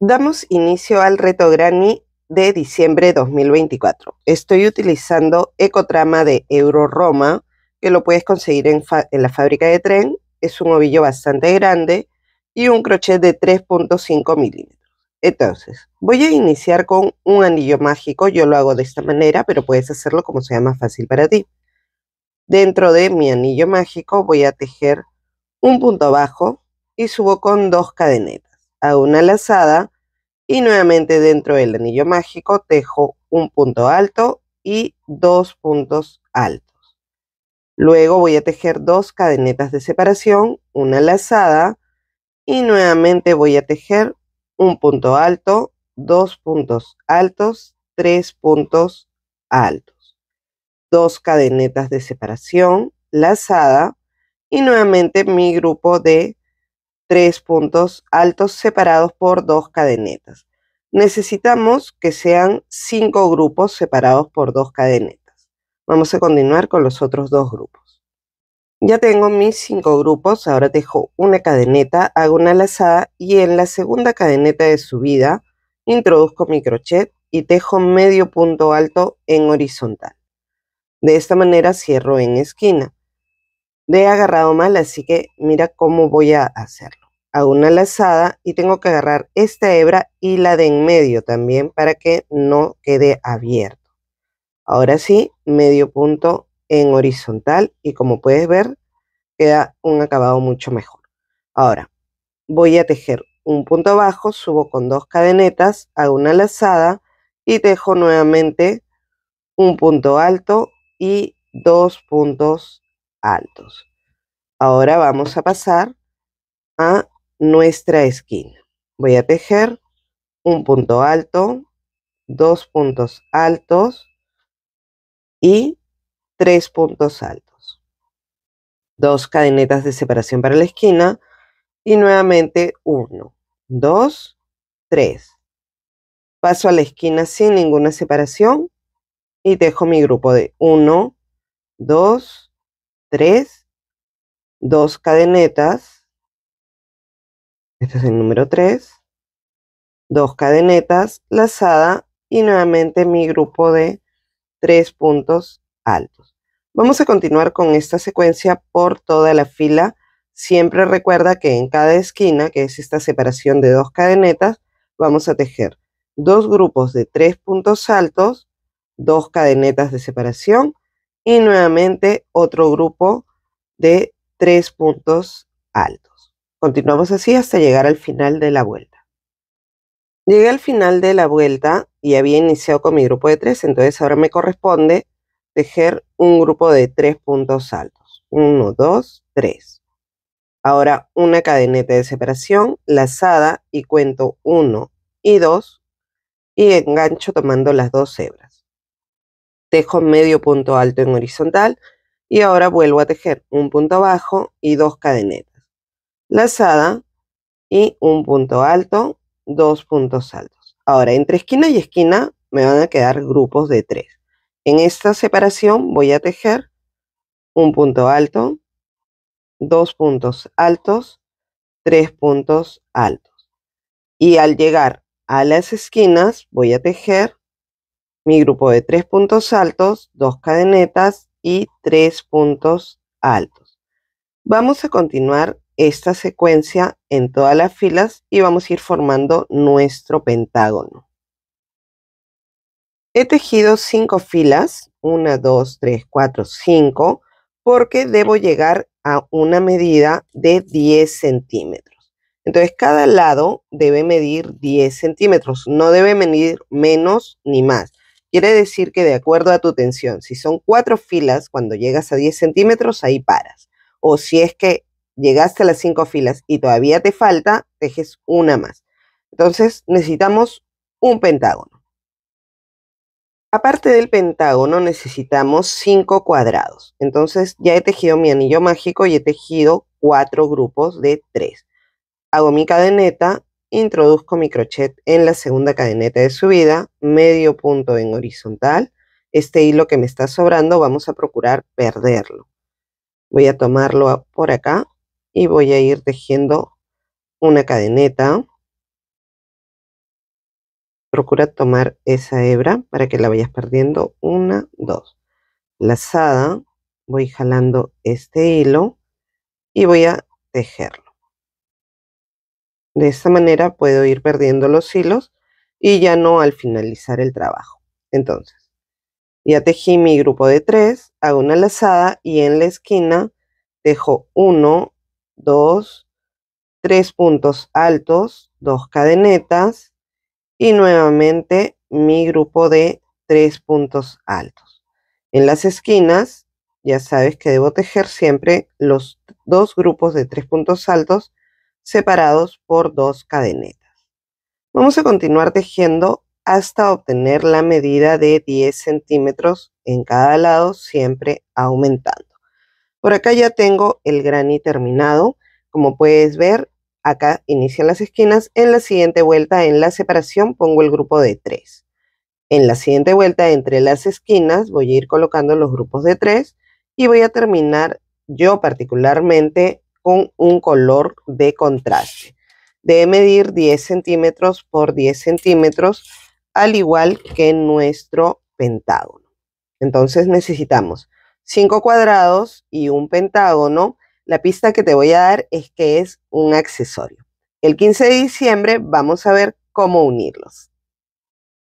Damos inicio al reto Granny de diciembre 2024. Estoy utilizando Ecotrama de Euro Roma, que lo puedes conseguir en, la fábrica de tren. Es un ovillo bastante grande y un crochet de 3.5 milímetros. Entonces, voy a iniciar con un anillo mágico. Yo lo hago de esta manera, pero puedes hacerlo como sea más fácil para ti. Dentro de mi anillo mágico voy a tejer un punto bajo y subo con dos cadenetas a una lazada y nuevamente dentro del anillo mágico tejo un punto alto y dos puntos altos. Luego voy a tejer dos cadenetas de separación, una lazada y nuevamente voy a tejer un punto alto, dos puntos altos, tres puntos altos. Dos cadenetas de separación, lazada y nuevamente mi grupo de tres puntos altos separados por dos cadenetas. Necesitamos que sean cinco grupos separados por dos cadenetas. Vamos a continuar con los otros dos grupos. Ya tengo mis cinco grupos, ahora dejo una cadeneta, hago una lazada y en la segunda cadeneta de subida introduzco mi crochet y tejo medio punto alto en horizontal. De esta manera cierro en esquina. Le he agarrado mal, así que mira cómo voy a hacerlo a una lazada y tengo que agarrar esta hebra y la de en medio también para que no quede abierto. Ahora sí, medio punto en horizontal y como puedes ver queda un acabado mucho mejor. Ahora voy a tejer un punto bajo, subo con dos cadenetas, hago una lazada y tejo nuevamente un punto alto y dos puntos altos. Ahora vamos a pasar a nuestra esquina. Voy a tejer un punto alto, dos puntos altos y tres puntos altos. Dos cadenetas de separación para la esquina y nuevamente uno, dos, tres. Paso a la esquina sin ninguna separación y dejo mi grupo de uno dos tres dos cadenetas este es el número 3. Dos cadenetas, lazada y nuevamente mi grupo de tres puntos altos. Vamos a continuar con esta secuencia por toda la fila. Siempre recuerda que en cada esquina, que es esta separación de dos cadenetas, vamos a tejer dos grupos de tres puntos altos, dos cadenetas de separación y nuevamente otro grupo de tres puntos altos. Continuamos así hasta llegar al final de la vuelta. Llegué al final de la vuelta y había iniciado con mi grupo de tres, entonces ahora me corresponde tejer un grupo de tres puntos altos. Uno, dos, tres. Ahora una cadeneta de separación, lazada y cuento uno y dos y engancho tomando las dos hebras. Tejo medio punto alto en horizontal y ahora vuelvo a tejer un punto bajo y dos cadenetas lazada y un punto alto, dos puntos altos. Ahora, entre esquina y esquina me van a quedar grupos de tres. En esta separación voy a tejer un punto alto, dos puntos altos, tres puntos altos. Y al llegar a las esquinas voy a tejer mi grupo de tres puntos altos, dos cadenetas y tres puntos altos. Vamos a continuar esta secuencia en todas las filas y vamos a ir formando nuestro pentágono. He tejido 5 filas, 1, 2, 3, 4, 5, porque debo llegar a una medida de 10 centímetros. Entonces cada lado debe medir 10 centímetros, no debe medir menos ni más. Quiere decir que de acuerdo a tu tensión, si son cuatro filas, cuando llegas a 10 centímetros, ahí paras. O si es que llegaste a las cinco filas y todavía te falta, tejes una más. Entonces necesitamos un pentágono. Aparte del pentágono necesitamos cinco cuadrados. Entonces ya he tejido mi anillo mágico y he tejido cuatro grupos de tres. Hago mi cadeneta, introduzco mi crochet en la segunda cadeneta de subida, medio punto en horizontal. Este hilo que me está sobrando vamos a procurar perderlo. Voy a tomarlo por acá y voy a ir tejiendo una cadeneta procura tomar esa hebra para que la vayas perdiendo una dos lazada voy jalando este hilo y voy a tejerlo de esta manera puedo ir perdiendo los hilos y ya no al finalizar el trabajo entonces ya tejí mi grupo de tres hago una lazada y en la esquina dejo uno 2, 3 puntos altos, dos cadenetas y nuevamente mi grupo de tres puntos altos. En las esquinas, ya sabes que debo tejer siempre los dos grupos de tres puntos altos separados por dos cadenetas. Vamos a continuar tejiendo hasta obtener la medida de 10 centímetros en cada lado, siempre aumentando. Por acá ya tengo el granny terminado. Como puedes ver, acá inician las esquinas. En la siguiente vuelta, en la separación, pongo el grupo de 3. En la siguiente vuelta, entre las esquinas, voy a ir colocando los grupos de 3 y voy a terminar yo particularmente con un color de contraste. Debe medir 10 centímetros por 10 centímetros, al igual que nuestro pentágono. Entonces necesitamos cinco cuadrados y un pentágono, la pista que te voy a dar es que es un accesorio. El 15 de diciembre vamos a ver cómo unirlos.